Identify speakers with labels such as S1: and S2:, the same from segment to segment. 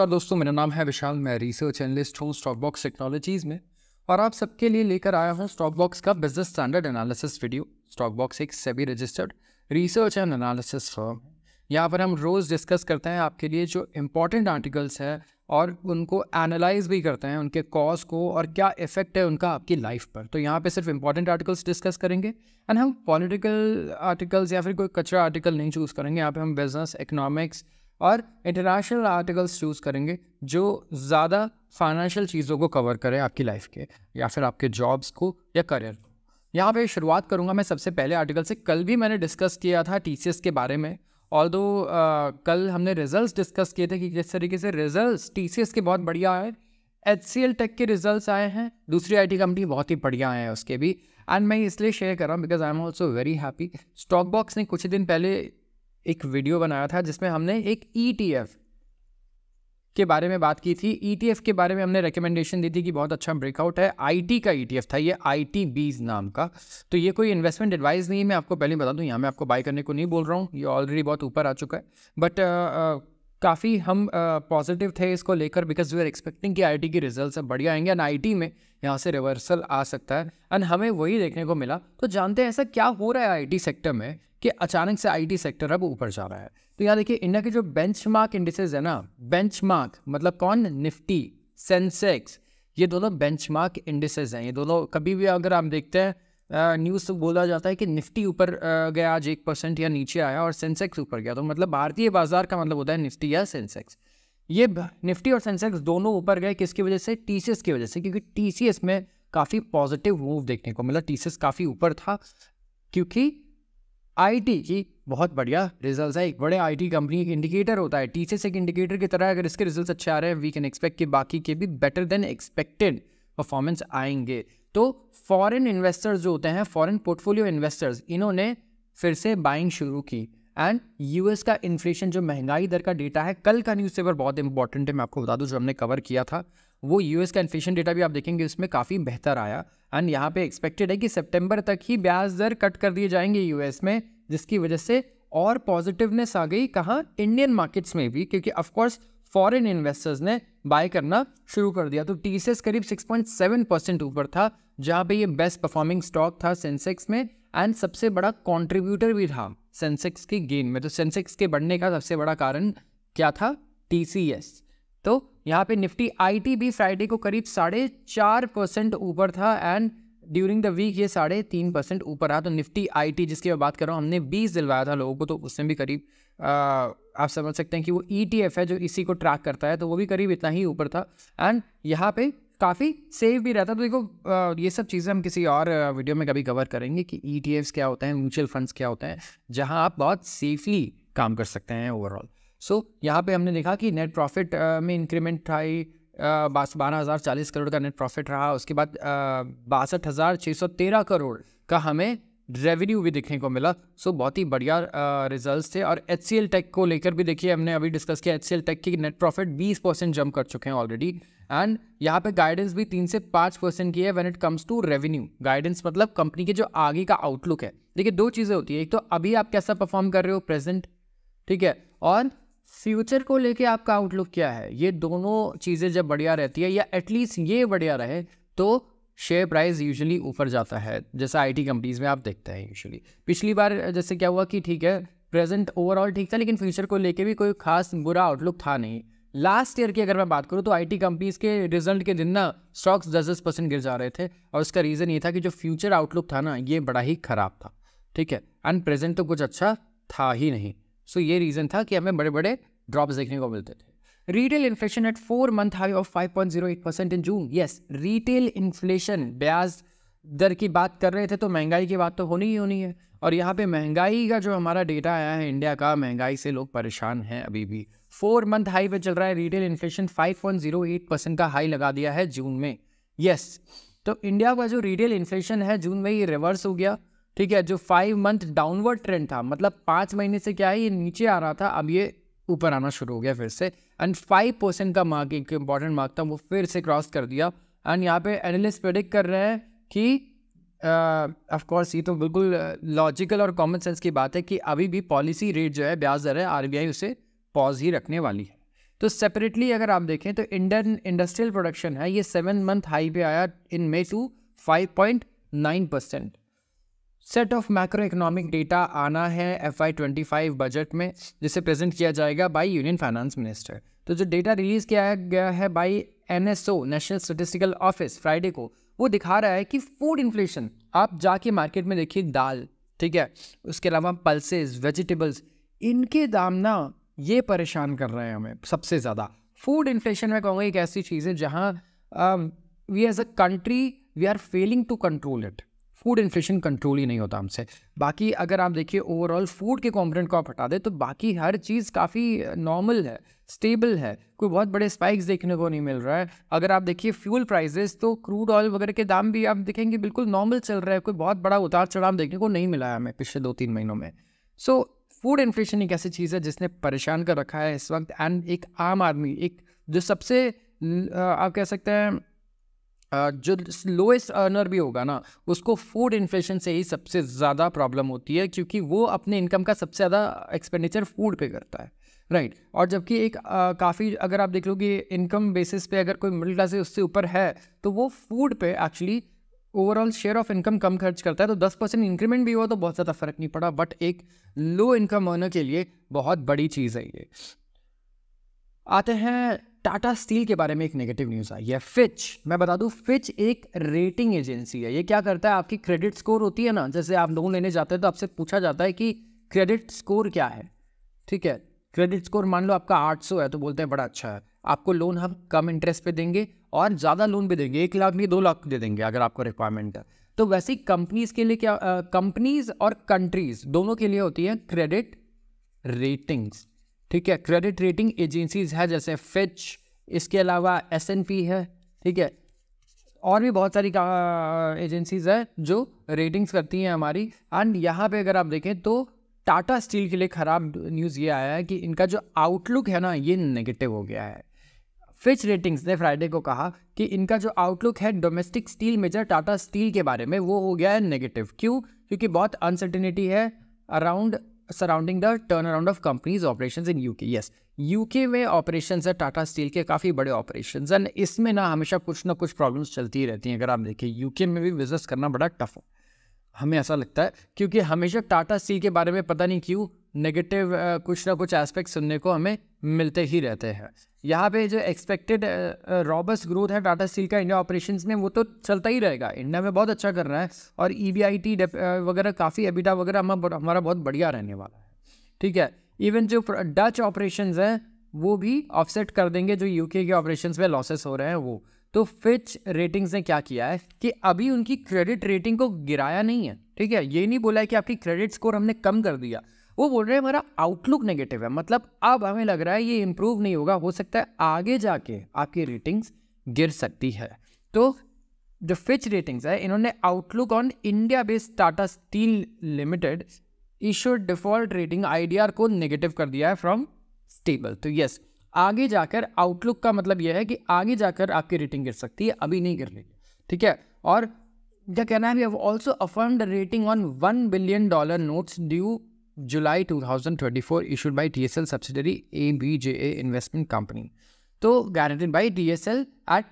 S1: नमस्कार दोस्तों मेरा नाम है विशाल मैं रिसर्च एनलिस्ट हूँ स्टॉक बॉक्स टेक्नोलॉजीज़ में और आप सबके लिए लेकर आया हूँ स्टॉक बॉक्स का business standard analysis video stock box एक SEBI registered research and analysis firm यहाँ पर हम रोज़ डिस्कस करते हैं आपके लिए जो इम्पोर्टेंट आर्टिकल्स हैं और उनको एनालाइज भी करते हैं उनके कॉज को और क्या इफेक्ट है उनका आपकी लाइफ पर तो यहाँ पे सिर्फ इंपॉर्टेंट आर्टिकल्स डिस्कस करेंगे एंड हम पॉलिटिकल आर्टिकल्स या फिर कोई कचरा आर्टिकल नहीं चूज़ करेंगे यहाँ पे हम बिजनेस इकोनॉमिक्स और इंटरनेशनल आर्टिकल्स चूज़ करेंगे जो ज़्यादा फाइनेंशियल चीज़ों को कवर करें आपकी लाइफ के या फिर आपके जॉब्स को या करियर को यहाँ पे शुरुआत करूँगा मैं सबसे पहले आर्टिकल से कल भी मैंने डिस्कस किया था टी के बारे में ऑल दो कल हमने रिजल्ट्स डिस्कस किए थे कि किस तरीके से रिजल्ट्स टी के बहुत बढ़िया आए एच सी टेक के रिजल्ट्स आए हैं दूसरी आई कंपनी बहुत ही बढ़िया आए हैं उसके भी एंड मैं इसलिए शेयर कर रहा हूँ because I am also very happy stock box ने कुछ दिन पहले एक वीडियो बनाया था जिसमें हमने एक ई e के बारे में बात की थी ई e के बारे में हमने रिकमेंडेशन दी थी कि बहुत अच्छा ब्रेकआउट है आई का ई e था ये आई टी बीज नाम का तो ये कोई इन्वेस्टमेंट एडवाइस नहीं है मैं आपको पहले बता दूं यहाँ मैं आपको बाय करने को नहीं बोल रहा हूँ ये ऑलरेडी बहुत ऊपर आ चुका है बट uh, uh, काफ़ी हम पॉजिटिव uh, थे इसको लेकर बिकॉज वी आर एक्सपेक्टिंग कि आई के रिजल्ट अब बढ़िया आएंगे एंड आई में यहाँ से रिवर्सल आ सकता है एंड हमें वही देखने को मिला तो जानते हैं ऐसा क्या हो रहा है आई सेक्टर में कि अचानक से आईटी सेक्टर अब ऊपर जा रहा है तो यहाँ देखिए इंडिया के जो बेंचमार्क इंडिसेज है ना बेंचमार्क मतलब कौन निफ्टी सेंसेक्स ये दोनों बेंचमार्क इंडिसेज हैं ये दोनों कभी भी अगर आप देखते हैं न्यूज़ तो बोला जाता है कि निफ्टी ऊपर गया आज एक परसेंट या नीचे आया और सेंसेक्स ऊपर गया तो मतलब भारतीय बाजार का मतलब होता है निफ्टी या सेंसेक्स ये निफ्टी और सेंसेक्स दोनों ऊपर गए किसकी वजह से टी की वजह से क्योंकि टी में काफ़ी पॉजिटिव मूव देखने को मिला टी काफ़ी ऊपर था क्योंकि आईटी की बहुत बढ़िया रिजल्ट्स है एक बड़े आईटी कंपनी एक इंडिकेटर होता है टीसीएस एक इंडिकेटर की तरह अगर इसके रिजल्ट्स अच्छे आ रहे हैं वी कैन एक्सपेक्ट कि बाकी के भी बेटर देन एक्सपेक्टेड परफॉर्मेंस आएंगे तो फॉरेन इन्वेस्टर्स जो होते हैं फॉरेन पोर्टफोलियो इन्वेस्टर्स इन्होंने फिर से बाइंग शुरू की एंड यूएस का इन्फ्लेशन जो महंगाई दर का डेटा है कल का न्यूज़पेपर बहुत इंपॉर्टेंट है मैं आपको बता दूं जो हमने कवर किया था वो यूएस का इन्फ्लेशन डेटा भी आप देखेंगे उसमें काफ़ी बेहतर आया एंड यहाँ पे एक्सपेक्टेड है कि सितंबर तक ही ब्याज दर कट कर दिए जाएंगे यूएस में जिसकी वजह से और पॉजिटिवनेस आ गई कहाँ इंडियन मार्केट्स में भी क्योंकि ऑफकोर्स फॉरेन इन्वेस्टर्स ने बाय करना शुरू कर दिया तो टी करीब 6.7 परसेंट ऊपर था जहाँ पे ये बेस्ट परफॉर्मिंग स्टॉक था सेंसेक्स में एंड सबसे बड़ा कॉन्ट्रीब्यूटर भी था सेंसेक्स की गेन में तो सेंसेक्स के बढ़ने का सबसे बड़ा कारण क्या था टी तो यहाँ पे निफ्टी आईटी भी फ्राइडे को करीब साढ़े चार परसेंट ऊपर था एंड ड्यूरिंग द वीक ये साढ़े तीन परसेंट ऊपर रहा तो निफ्टी आईटी जिसकी मैं बात कर रहा हूँ हमने बीस दिलवाया था लोगों को तो उसमें भी करीब आ, आप समझ सकते हैं कि वो ई e है जो इसी को ट्रैक करता है तो वो भी करीब इतना ही ऊपर था एंड यहाँ पे काफ़ी सेफ भी रहता तो देखो ये सब चीज़ें हम किसी और वीडियो में कभी कवर करेंगे कि ई e क्या होते हैं म्यूचुअल फंड्स क्या होते हैं जहाँ आप बहुत सेफली काम कर सकते हैं ओवरऑल सो so, यहाँ पे हमने देखा कि नेट प्रॉफिट uh, में इंक्रीमेंट था ही बारह हज़ार चालीस करोड़ का नेट प्रॉफिट रहा उसके बाद uh, बासठ हज़ार छः सौ तेरह करोड़ का हमें रेवेन्यू भी देखने को मिला सो so, बहुत ही बढ़िया रिजल्ट्स uh, थे और एच सी टेक को लेकर भी देखिए हमने अभी डिस्कस किया एच सी टेक की नेट प्रॉफिट बीस परसेंट जम कर चुके हैं ऑलरेडी एंड यहाँ पे गाइडेंस भी तीन से पाँच परसेंट की है when it comes to revenue guidance मतलब कंपनी के जो आगे का आउटलुक है देखिए दो चीज़ें होती है एक तो अभी आप कैसा परफॉर्म कर रहे हो प्रेजेंट ठीक है और फ्यूचर को लेके आपका आउटलुक क्या है ये दोनों चीज़ें जब बढ़िया रहती है या एटलीस्ट ये बढ़िया रहे तो शेयर प्राइस यूजुअली ऊपर जाता है जैसा आईटी कंपनीज में आप देखते हैं यूजुअली पिछली बार जैसे क्या हुआ कि ठीक है प्रेजेंट ओवरऑल ठीक था लेकिन फ्यूचर को लेके भी कोई खास बुरा आउटलुक था नहीं लास्ट ईयर की अगर मैं बात करूँ तो आईटी कंपनीज के रिजल्ट के दिन ना स्टॉक्स दस दस परसेंट गिर जा रहे थे और उसका रीज़न ये था कि जो फ्यूचर आउटलुक था ना ये बड़ा ही ख़राब था ठीक है एंड प्रेजेंट तो कुछ अच्छा था ही नहीं सो so, ये रीज़न था कि हमें बड़े बड़े ड्रॉप्स देखने को मिलते थे retail inflation at four month high of five point zero eight percent in June yes retail inflation ब्याज दर की बात कर रहे थे तो महंगाई की बात तो होनी ही होनी है और यहाँ पे महंगाई का जो हमारा डेटा आया है इंडिया का महंगाई से लोग परेशान हैं अभी भी फोर मंथ हाई पे चल रहा है retail inflation five point zero eight percent का हाई लगा दिया है जून में यस तो इंडिया का जो रिटेल इन्फ्लेशन है जून में ये रिवर्स हो गया ठीक है जो फाइव मंथ डाउनवर्ड ट्रेंड था मतलब पाँच महीने से क्या है ये नीचे आ रहा था अब ये ऊपर आना शुरू हो गया फिर से एंड फाइव परसेंट का मार्क एक इंपॉर्टेंट मार्क था वो फिर से क्रॉस कर दिया एंड यहाँ पे एनालिस्ट प्रेडिक्ट कर रहे हैं कि कोर्स ये तो बिल्कुल लॉजिकल और कॉमन सेंस की बात है कि अभी भी पॉलिसी रेट जो है ब्याज दर है आर उसे पॉज ही रखने वाली है तो सेपरेटली अगर आप देखें तो इंडियन इंडस्ट्रियल प्रोडक्शन है ये सेवन मंथ हाई पे आया in May to five point nine percent set of macro economic data आना है F I twenty five budget में जिसे प्रेजेंट किया जाएगा बाई यूनियन फाइनेंस मिनिस्टर तो जो डेटा रिलीज़ किया गया है by N S O national statistical office Friday को वो दिखा रहा है कि फूड इन्फ्लेशन आप जाके मार्केट में देखिए दाल ठीक है उसके अलावा पल्सेस वेजिटेबल्स इनके दाम ना ये परेशान कर रहे हैं हमें सबसे ज़्यादा फूड इन्फ्लेशन में कहूँगा एक ऐसी चीज़ है जहाँ we as a country we are failing to control it food inflation control ही नहीं होता हमसे बाकी अगर आप देखिए ओवरऑल फूड के कॉम्पोनेंट को आप हटा दें तो बाकी हर चीज़ काफ़ी नॉर्मल है स्टेबल है कोई बहुत बड़े स्पाइक्स देखने को नहीं मिल रहा है अगर आप देखिए फ्यूल प्राइजेस तो क्रूड ऑयल वगैरह के दाम भी आप देखेंगे बिल्कुल नॉर्मल चल रहा है कोई बहुत बड़ा उतार चढ़ाव देखने को नहीं मिला है हमें पिछले दो तीन महीनों में सो फूड इन्फ्लेशन एक ऐसी चीज़ है जिसने परेशान कर रखा है इस वक्त एंड एक आम आदमी एक जो सबसे आप कह सकते हैं जो लोएस्ट अर्नर भी होगा ना उसको फूड इन्फ्लेशन से ही सबसे ज़्यादा प्रॉब्लम होती है क्योंकि वो अपने इनकम का सबसे ज़्यादा एक्सपेंडिचर फूड पे करता है राइट right. और जबकि एक काफ़ी अगर आप देख लो कि इनकम बेसिस पे अगर कोई मिडिल क्लास उससे ऊपर है तो वो फूड पे actually overall share of income कम खर्च करता है तो 10 परसेंट इंक्रीमेंट भी हुआ तो बहुत ज़्यादा फ़र्क नहीं पड़ा बट एक लो इनकम अर्नर के लिए बहुत बड़ी चीज़ है ये आते हैं टाटा स्टील के बारे में एक नेगेटिव न्यूज़ आई है फिच मैं बता दूँ फिच एक रेटिंग एजेंसी है ये क्या करता है आपकी क्रेडिट स्कोर होती है ना जैसे आप लोन लेने जाते हैं तो आपसे पूछा जाता है कि क्रेडिट स्कोर क्या है ठीक है क्रेडिट स्कोर मान लो आपका 800 है तो बोलते हैं बड़ा अच्छा है आपको लोन हम कम इंटरेस्ट पे देंगे और ज़्यादा लोन भी देंगे एक लाख नहीं दो लाख दे देंगे अगर आपको रिक्वायरमेंट है तो वैसे कंपनीज के लिए क्या कंपनीज और कंट्रीज दोनों के लिए होती है क्रेडिट रेटिंग्स ठीक है क्रेडिट रेटिंग एजेंसीज है जैसे फिच इसके अलावा एस एन पी है ठीक है और भी बहुत सारी एजेंसीज है जो रेटिंग्स करती हैं हमारी एंड यहाँ पे अगर आप देखें तो टाटा स्टील के लिए ख़राब न्यूज़ ये आया है कि इनका जो आउटलुक है ना ये नेगेटिव हो गया है फिच रेटिंग्स ने फ्राइडे को कहा कि इनका जो आउटलुक है domestic steel major Tata steel के बारे में वो हो गया है नेगेटिव क्यों क्योंकि बहुत अनसर्टिनिटी है around surrounding the turn around of companies operation in UK yes U K में ऑपरेशन है टाटा स्टील के काफ़ी बड़े ऑपरेशन एंड इसमें ना हमेशा कुछ ना कुछ प्रॉब्लम्स चलती ही रहती हैं अगर आप देखें यूके में भी बिजनेस करना बड़ा टफ है हमें ऐसा लगता है क्योंकि हमेशा टाटा स्टील के बारे में पता नहीं क्यों नेगेटिव कुछ ना कुछ एस्पेक्ट सुनने को हमें मिलते ही रहते हैं यहाँ पे जो एक्सपेक्टेड रॉबस ग्रोथ है टाटा स्टील का इंडिया ऑपरेशन में वो तो चलता ही रहेगा इंडिया में बहुत अच्छा कर रहा है और ई बी आई टी वगैरह काफ़ी एबिटा वगैरह हमारा हमारा बहुत बढ़िया रहने वाला है ठीक है इवन जो डच ऑपरेशन हैं वो भी ऑफसेट कर देंगे जो यू के ऑपरेशन में लॉसेस हो रहे हैं वो तो फिच रेटिंग्स ने क्या किया है कि अभी उनकी क्रेडिट रेटिंग को गिराया नहीं है ठीक है ये नहीं बोला है कि आपकी क्रेडिट स्कोर हमने कम कर दिया वो बोल रहे हैं हमारा आउटलुक नेगेटिव है मतलब अब हमें लग रहा है ये इम्प्रूव नहीं होगा हो सकता है आगे जाके आपकी रेटिंग्स गिर सकती है तो जो फिच रेटिंग्स है इन्होंने outlook on India based Tata steel limited issuer default rating I को नेगेटिव कर दिया है फ्रॉम स्टेबल तो यस आगे जाकर आउटलुक का मतलब यह है कि आगे जाकर आपकी रेटिंग गिर सकती है अभी नहीं गिर रही ठीक है और क्या कहना है also affirm rating on one billion dollar notes due July 2024 issued by TSL subsidiary ABJA investment company तो guaranteed by L at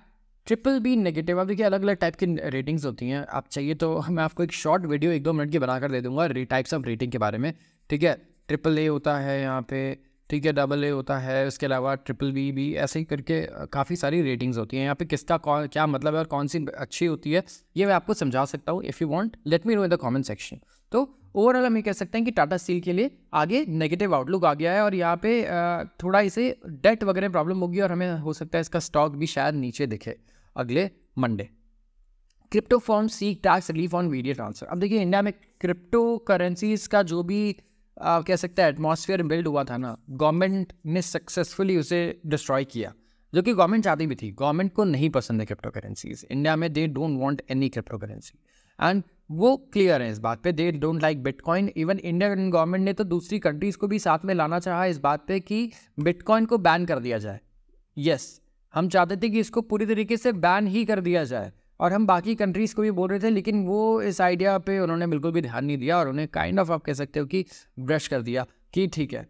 S1: triple B negative अब देखिए अलग अलग टाइप की रेटिंग्स होती हैं आप चाहिए तो मैं आपको एक शॉर्ट वीडियो एक दो मिनट की बनाकर दे दूंगा टाइप्स ऑफ रेटिंग के बारे में ठीक है ट्रिपल ए होता है यहाँ पे ठीक है डबल ए होता है उसके अलावा ट्रिपल बी भी ऐसे ही करके काफ़ी सारी रेटिंग्स होती हैं यहाँ पे किसका कौन क्या मतलब है और कौन सी अच्छी होती है ये मैं आपको समझा सकता हूँ if you want let me know in the comment section तो ओवरऑल हम ये कह सकते हैं कि टाटा स्टील के लिए आगे नेगेटिव आउटलुक आ गया है और यहाँ पे थोड़ा इसे डेट वगैरह प्रॉब्लम होगी और हमें हो सकता है इसका स्टॉक भी शायद नीचे दिखे अगले Monday crypto firm seek tax relief on VDA transfer अब देखिए इंडिया में क्रिप्टो करेंसीज का जो भी आप कह सकते हैं एटमोसफियर बिल्ड हुआ था ना गवर्नमेंट ने सक्सेसफुली उसे डिस्ट्रॉय किया जो कि गवर्नमेंट चाहती भी थी गवर्नमेंट को नहीं पसंद है क्रिप्टो करेंसीज इंडिया में they don't want any crypto currency and वो क्लियर है इस बात पे they don't like bitcoin even Indian government ने तो दूसरी कंट्रीज़ को भी साथ में लाना चाहा इस बात पे कि बिटकॉइन को बैन कर दिया जाए यस yes, हम चाहते थे कि इसको पूरी तरीके से बैन ही कर दिया जाए और हम बाकी कंट्रीज़ को भी बोल रहे थे लेकिन वो इस आइडिया पे उन्होंने बिल्कुल भी ध्यान नहीं दिया और उन्हें काइंड ऑफ आप कह सकते हो कि ब्रश कर दिया कि ठीक है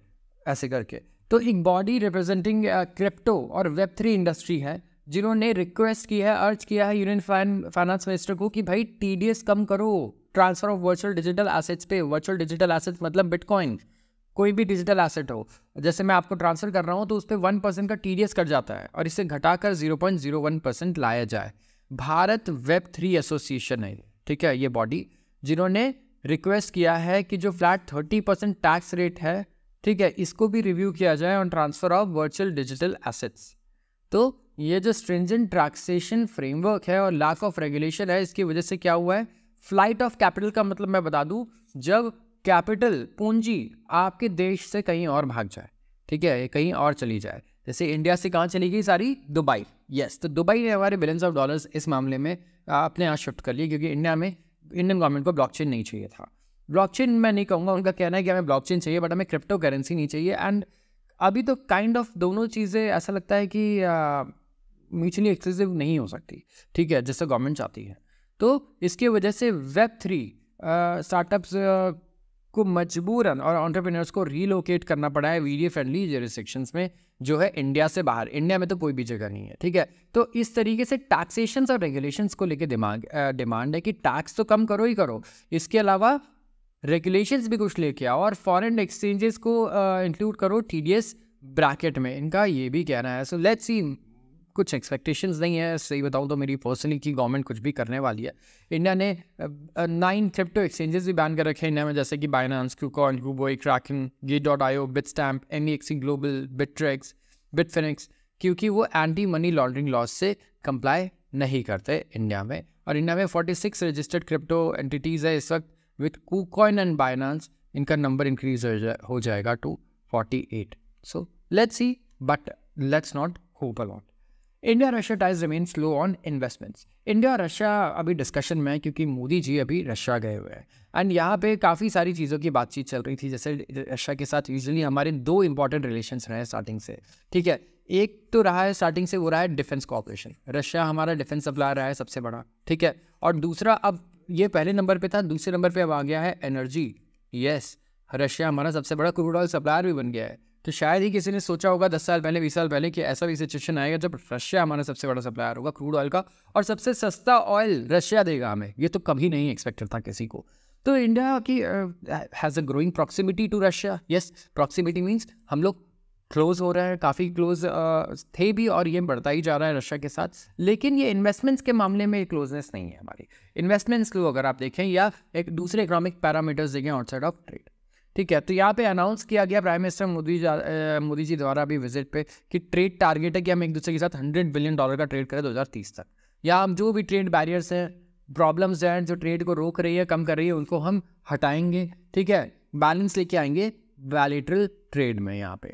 S1: ऐसे करके तो एक बॉडी रिप्रेजेंटिंग क्रिप्टो और वेब थ्री इंडस्ट्री है जिन्होंने रिक्वेस्ट की है अर्ज किया है यूनियन फाइन फाइनेंस मिनिस्टर को कि भाई टी कम करो transfer of virtual digital assets पे वर्चुअल डिजिटल एसेट्स मतलब बिटकॉइन कोई भी डिजिटल एसेट हो जैसे मैं आपको ट्रांसफर कर रहा हूँ तो उस पर वन परसेंट का टी कट जाता है और इसे घटाकर zero point zero one percent लाया जाए भारत वेब थ्री एसोसिएशन है ठीक है ये बॉडी जिन्होंने रिक्वेस्ट किया है कि जो flat thirty percent tax rate है ठीक है इसको भी रिव्यू किया जाए on transfer of virtual digital assets तो ये जो स्ट्रिंजेंट ट्रैक्सेशन फ्रेमवर्क है और लैक ऑफ रेगुलेशन है इसकी वजह से क्या हुआ है फ्लाइट ऑफ कैपिटल का मतलब मैं बता दूँ जब कैपिटल पूंजी आपके देश से कहीं और भाग जाए ठीक है कहीं और चली जाए जैसे इंडिया से कहाँ चली गई सारी दुबई यस तो दुबई ने हमारे बिलियंस ऑफ डॉलर्स इस मामले में अपने यहाँ शिफ्ट कर लिए क्योंकि इंडिया में इंडियन गवर्नमेंट को ब्लॉकचेन नहीं चाहिए था ब्लॉकचेन मैं नहीं कहूँगा उनका कहना है कि हमें ब्लॉकचेन चाहिए बट हमें क्रिप्टो करेंसी नहीं चाहिए एंड अभी तो काइंड kind ऑफ of दोनों चीज़ें ऐसा लगता है कि म्यूचुअली एक्सक्लूसिव नहीं हो सकती ठीक है जैसे गवर्नमेंट चाहती है तो इसकी वजह से वेब थ्री स्टार्टअप्स को मजबूरन और ऑन्टरप्रेन्योर्स को रीलोकेट करना पड़ा है वीडियो फ्रेंडली जोरिस्टिक्शंस में जो है इंडिया से बाहर इंडिया में तो कोई भी जगह नहीं है ठीक है तो इस तरीके से टैक्सेशन और रेगुलेशन को लेकर दिमाग डिमांड है कि टैक्स तो कम करो ही करो इसके अलावा रेगुलेशंस भी कुछ लेके आओ और फॉरेन एक्सचेंजेस को इंक्लूड करो टी ब्रैकेट में इनका ये भी कहना है सो लेट्स सी कुछ एक्सपेक्टेशंस नहीं है सही बताऊँ तो मेरी पर्सनली की गवर्नमेंट कुछ भी करने वाली है इंडिया ने नाइन क्रिप्टो एक्सचेंजेस भी बैन कर रखे हैं इंडिया में जैसे कि Binance KuCoin Huobi Kraken Gate dot I O Bitstamp M E XC global Bittrex Bitfinex क्योंकि वो एंटी मनी लॉन्ड्रिंग लॉज से कंप्लाई नहीं करते इंडिया में और इंडिया में forty six registered crypto entities है इस वक्त विथ कूकॉइन एंड बाइनांस इनका नंबर इंक्रीज हो, जा, हो जाएगा to forty eight so let's see but let's not hope a lot India Russia ties remain slow on investments India Russia अभी discussion में है क्योंकि मोदी जी अभी रशिया गए हुए हैं एंड यहाँ पे काफ़ी सारी चीज़ों की बातचीत चल रही थी जैसे रशिया के साथ यूजली हमारे दो इंपॉर्टेंट रिलेशंस रहे स्टार्टिंग से ठीक है एक तो रहा है स्टार्टिंग से वो रहा है डिफेंस कॉपरेशन रशिया हमारा डिफेंस सप्लायर रहा है सबसे बड़ा ठीक है और दूसरा अब ये पहले नंबर पे था दूसरे नंबर पे अब आ गया है एनर्जी यस रशिया हमारा सबसे बड़ा क्रूड ऑयल सप्लायर भी बन गया है तो शायद ही किसी ने सोचा होगा दस साल पहले बीस साल पहले कि ऐसा भी सिचुएशन आएगा जब रशिया हमारा सबसे बड़ा सप्लायर होगा क्रूड ऑयल का और सबसे सस्ता ऑयल रशिया देगा हमें ये तो कभी नहीं एक्सपेक्टेड था किसी को तो इंडिया की has a growing proximity to Russia yes proximity means हम लोग क्लोज़ हो रहे हैं काफ़ी क्लोज uh, थे भी और ये बढ़ता ही जा रहा है रशिया के साथ लेकिन ये इन्वेस्टमेंट्स के मामले में क्लोजनेस नहीं है हमारी इन्वेस्टमेंट्स को अगर आप देखें या एक दूसरे इकोनॉमिक पैरामीटर्स देखें आउटसाइड ऑफ ट्रेड ठीक है तो यहाँ पे अनाउंस किया गया प्राइम मिनिस्टर मोदी मोदी जी द्वारा अभी विजिट पे कि ट्रेड टारगेट है कि हम एक दूसरे के साथ हंड्रेड बिलियन डॉलर का ट्रेड करें दो तक या हम जो भी ट्रेड बैरियर्स हैं प्रॉब्लम्स हैं जो ट्रेड को रोक रही है कम कर रही है उनको हम हटाएंगे ठीक है बैलेंस लेके आएंगे वैलिट्रल ट्रेड में यहाँ पे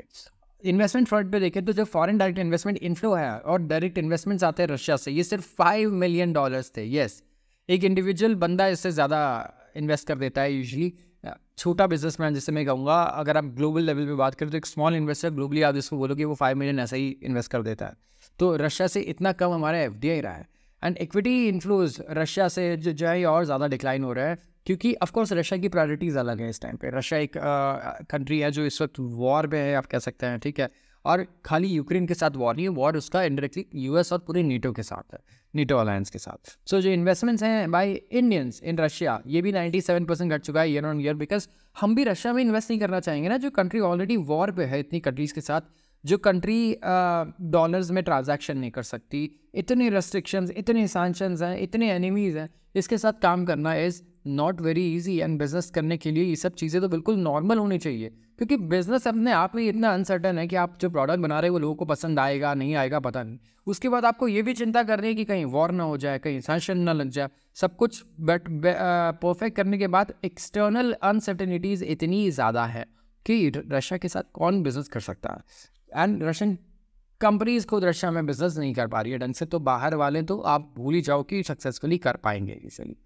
S1: इन्वेस्टमेंट फ्रंट पे देखें तो जो फॉरेन डायरेक्ट इन्वेस्टमेंट इन्फ्लो है और डायरेक्ट इन्वेस्टमेंट्स आते हैं रशिया से ये सिर्फ फाइव मिलियन डॉलर्स थे यस yes, एक इंडिविजुअल बंदा इससे ज़्यादा इन्वेस्ट कर देता है यूजली छोटा बिजनेसमैन जिसे मैं कहूँगा अगर आप ग्लोबल लेवल पे बात करें तो एक स्मॉल इन्वेस्टर ग्लोबली आप जिसको बोलोगे वो फाइव मिलियन ऐसा ही इन्वेस्ट कर देता है तो रशिया से इतना कम हमारा एफ डी आई रहा है एंड इक्विटी इन्फ्लोज रशिया से जो जो है और ज़्यादा डिक्लाइन हो रहा है क्योंकि ऑफकोर्स रशिया की प्रायोरिटीज़ अलग है इस टाइम पे रशिया एक कंट्री है जो इस वक्त वॉर में है आप कह सकते हैं ठीक है और खाली यूक्रेन के साथ वॉर नहीं है वॉर उसका इंडायरेक्टली यूएस और पूरे नीटो के साथ है नीटो अलायंस के साथ सो so, जो इन्वेस्टमेंट्स हैं बाय इंडियंस इन रशिया ये भी 97 परसेंट घट चुका है ईयर ऑन ईयर बिकॉज हम भी रशिया में इन्वेस्ट नहीं करना चाहेंगे ना जो कंट्री ऑलरेडी वॉर पे है इतनी कंट्रीज़ के साथ जो कंट्री डॉलर्स में ट्रांजैक्शन नहीं कर सकती इतने रेस्ट्रिक्शंस इतने सैंक्शंस हैं इतने एनिमीज़ हैं इसके साथ काम करना is not very easy and business करने के लिए ये सब चीज़ें तो बिल्कुल नॉर्मल होनी चाहिए क्योंकि बिज़नेस अपने आप में इतना अनसर्टन है कि आप जो प्रोडक्ट बना रहे हो वो लोगों को पसंद आएगा नहीं आएगा पता नहीं उसके बाद आपको ये भी चिंता करनी है कि कहीं वॉर ना हो जाए कहीं सेंशन ना लग जाए सब कुछ बट परफेक्ट uh, करने के बाद एक्सटर्नल अनसर्टनिटीज़ इतनी ज़्यादा है कि रशिया के साथ कौन बिज़नेस कर सकता है एंड रशियन कंपनीज़ खुद रशिया में बिज़नेस नहीं कर पा रही है ढंग से तो बाहर वाले तो आप भूल ही जाओ कि सक्सेसफुली कर पाएंगे इसीलिए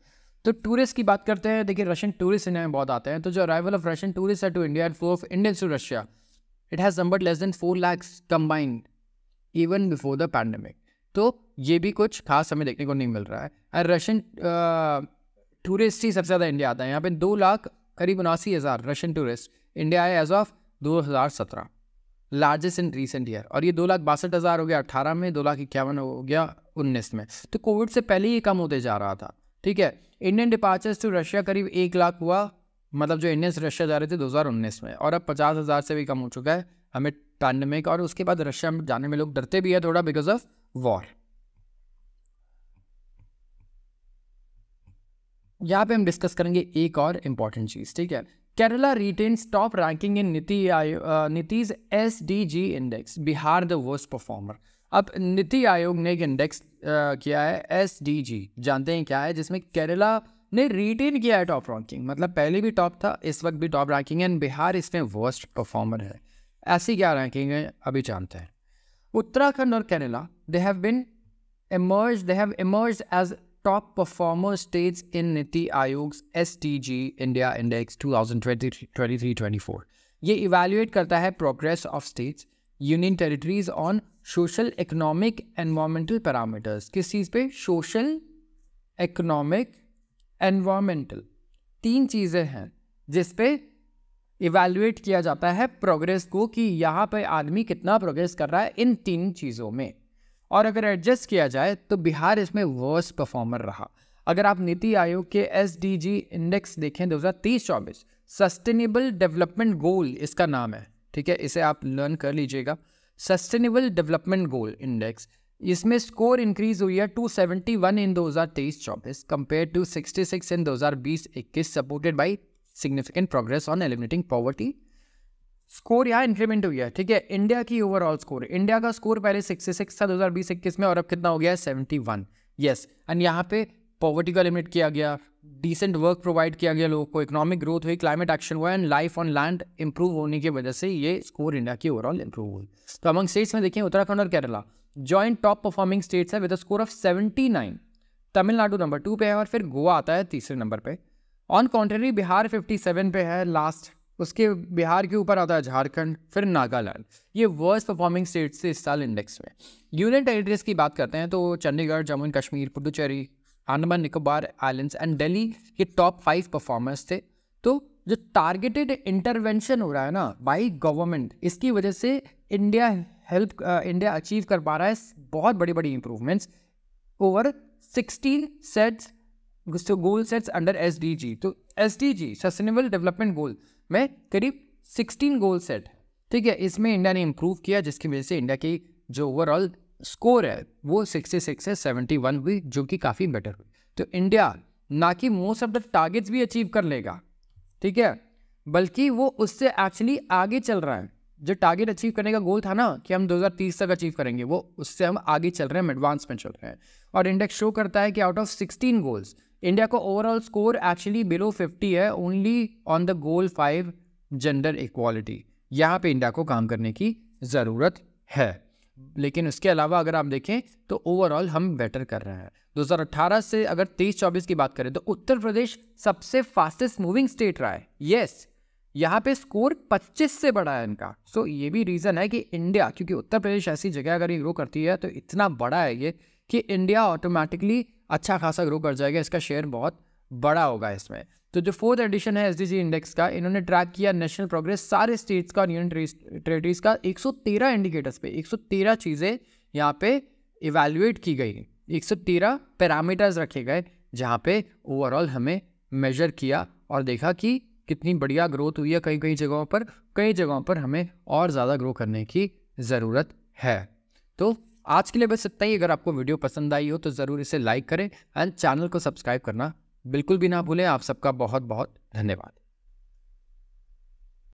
S1: तो टूरिस्ट की बात करते हैं देखिए रशियन टूरिस्ट इंडिया में बहुत आते हैं तो जो अराइवल ऑफ रशियन टूरिस्ट है to India and flow of Indian to Russia it has number less than four lakhs combined even before the pandemic तो ये भी कुछ खास हमें देखने को नहीं मिल रहा है एंड रशियन टूरिस्ट ही सबसे ज़्यादा इंडिया आता है यहाँ पे दो लाख करीब उनासी हज़ार रशियन टूरिस्ट इंडिया आए एज ऑफ दो हज़ार सत्रह लार्जेस्ट इन रिसेंट ईयर और ये दो लाख बासठ हज़ार हो गया अट्ठारह में दो लाख इक्यावन हो गया उन्नीस में तो कोविड से पहले ही कम होते जा रहा था ठीक है इंडियन डिपार्चर्स टू रशिया करीब एक लाख हुआ मतलब जो इंडियंस रशिया जा रहे थे 2019 में और अब पचास हज़ार से भी कम हो चुका है हमें पैंडमिक और उसके बाद रशिया में जाने में लोग डरते भी है थोड़ा बिकॉज ऑफ वॉर यहाँ पे हम डिस्कस करेंगे एक और इम्पॉर्टेंट चीज़ ठीक है Kerala retains top ranking in NITI Aayog नीतीज S D G index Bihar the worst performer अब नीति आयोग ने एक इंडेक्स किया है एस जानते हैं क्या है जिसमें केरला ने रिटेन किया है टॉप रैंकिंग मतलब पहले भी टॉप था इस वक्त भी टॉप रैंकिंग है एंड बिहार इसमें वर्स्ट परफॉर्मर है ऐसी क्या रैंकिंग है अभी जानते हैं उत्तराखंड और Kerala they have been emerged they have emerged as top performer states in Niti Ayog's SDG twenty three twenty four ये इवेल्युएट करता है progress of states union territories on social economic environmental parameters किस चीज़ पे सोशल इकोनॉमिक एनवायरमेंटल तीन चीज़ें हैं जिस पे इवेल्युएट किया जाता है प्रोग्रेस को कि यहाँ पे आदमी कितना प्रोग्रेस कर रहा है इन तीन चीज़ों में और अगर एडजस्ट किया जाए तो बिहार इसमें वर्स्ट परफॉर्मर रहा अगर आप नीति आयोग के एस इंडेक्स देखें दो हज़ार तीस चौबीस सस्टेनेबल डेवलपमेंट गोल इसका नाम है ठीक है इसे आप लर्न कर लीजिएगा सस्टेनेबल डेवलपमेंट गोल इंडेक्स इसमें स्कोर इंक्रीज हुई है 271 in 2023-24 compared to 66 in 2020-21 supported by significant progress on eliminating poverty score यहाँ इंक्रीमेंट हुई है ठीक है इंडिया की ओवरऑल स्कोर इंडिया का स्कोर पहले 66 था 2020-21 में और अब कितना हो गया है 71 यस एंड यहाँ पे पॉवर्टी का लिमिट किया गया डिसेंट वर्क प्रोवाइड किया गया लोगों को इकोनॉमिक ग्रोथ हुई क्लाइमेट एक्शन हुआ and life on land improve होने की वजह से ये स्कोर इंडिया की ओवरऑल इंप्रूव हुई तो अमंग स्टेट्स में देखें उत्तराखंड और Kerala joint top performing states है with score of seventy nine Tamil Nadu number two पे है और फिर गोवा आता है तीसरे नंबर पे on contrary Bihar fifty seven पे है लास्ट उसके बिहार के ऊपर आता है झारखंड फिर नागालैंड ये वर्स्ट परफॉर्मिंग स्टेट्स से इस साल इंडेक्स में यूनियन टेरिटरीज की बात करते हैं तो Chandigarh Jammu and Kashmir Puducherry Andaman Nicobar islands and Delhi ये टॉप फाइव परफॉर्मर्स थे तो जो टारगेटेड इंटरवेंशन हो रहा है ना बाय गवर्नमेंट इसकी वजह से इंडिया हेल्प इंडिया अचीव कर पा रहा है बहुत बड़ी बड़ी improvements over sixteen sets goal sets under S D G तो S D G sustainable development goal में करीब सिक्सटीन गोल सेट ठीक है इसमें इंडिया ने इम्प्रूव किया जिसकी वजह से इंडिया की जो ओवरऑल स्कोर है वो सिक्सटी सिक्स है सेवेंटी वन हुई जो कि काफ़ी बेटर हुई तो इंडिया ना कि मोस्ट ऑफ द टारगेट्स भी अचीव कर लेगा ठीक है बल्कि वो उससे एक्चुअली आगे चल रहा है जो टारगेट अचीव करने का गोल था ना कि हम 2030 तक अचीव करेंगे वो उससे हम आगे चल रहे हैं हम एडवांस में चल रहे हैं और इंडेक्स शो करता है कि आउट ऑफ 16 गोल्स इंडिया का ओवरऑल स्कोर एक्चुअली बिलो 50 है only on the goal five gender equality यहाँ पे इंडिया को काम करने की ज़रूरत है लेकिन उसके अलावा अगर आप देखें तो ओवरऑल हम बेटर कर रहे हैं 2018 से अगर 23-24 की बात करें तो उत्तर प्रदेश सबसे फास्टेस्ट मूविंग स्टेट रहा है यस यहाँ पे स्कोर 25 से बड़ा है इनका सो so, ये भी रीज़न है कि इंडिया क्योंकि उत्तर प्रदेश ऐसी जगह अगर ये ग्रो करती है तो इतना बड़ा है ये कि इंडिया ऑटोमेटिकली अच्छा खासा ग्रो कर जाएगा इसका शेयर बहुत बड़ा होगा इसमें तो जो फोर्थ एडिशन है एस इंडेक्स का इन्होंने ट्रैक किया नेशनल प्रोग्रेस सारे स्टेट्स का यूनियन टेरेटरीज का 113 इंडिकेटर्स पे 113 चीज़ें यहाँ पे इवेल्युएट की गई 113 पैरामीटर्स रखे गए जहाँ पे ओवरऑल हमें मेजर किया और देखा कि कितनी बढ़िया ग्रोथ हुई है कई कई जगहों पर कई जगहों पर हमें और ज़्यादा ग्रो करने की ज़रूरत है तो आज के लिए बस इतना ही अगर आपको वीडियो पसंद आई हो तो ज़रूर इसे लाइक करें एंड चैनल को सब्सक्राइब करना बिल्कुल भी ना भूलें आप सबका बहुत बहुत धन्यवाद